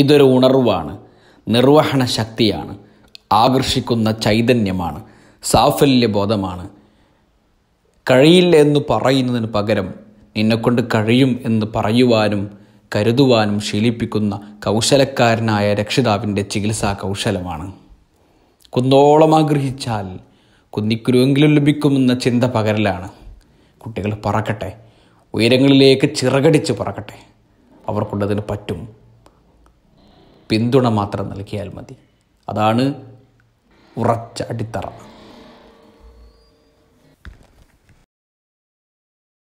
ഇതൊരു ഉണർവാണ് നിർവഹണ ശക്തിയാണ് ആകർഷിക്കുന്ന ചൈതന്യമാണ് സാഫല്യബോധമാണ് കഴിയില്ല എന്ന് പറയുന്നതിന് പകരം നിന്നെക്കൊണ്ട് കഴിയും എന്ന് പറയുവാനും കരുതുവാനും ശീലിപ്പിക്കുന്ന കൗശലക്കാരനായ രക്ഷിതാവിൻ്റെ ചികിത്സാ കൗശലമാണ് കുന്നോളം ആഗ്രഹിച്ചാൽ കുന്നിക്കുരുവെങ്കിലും ലഭിക്കുമെന്ന ചിന്ത പകരലാണ് കുട്ടികൾ പറക്കട്ടെ ഉയരങ്ങളിലേക്ക് ചിറകടിച്ച് പറക്കട്ടെ അവർക്കൊണ്ടതിന് പറ്റും പിന്തുണ മാത്രം നൽകിയാൽ മതി അതാണ് ഉറച്ച അടിത്തറ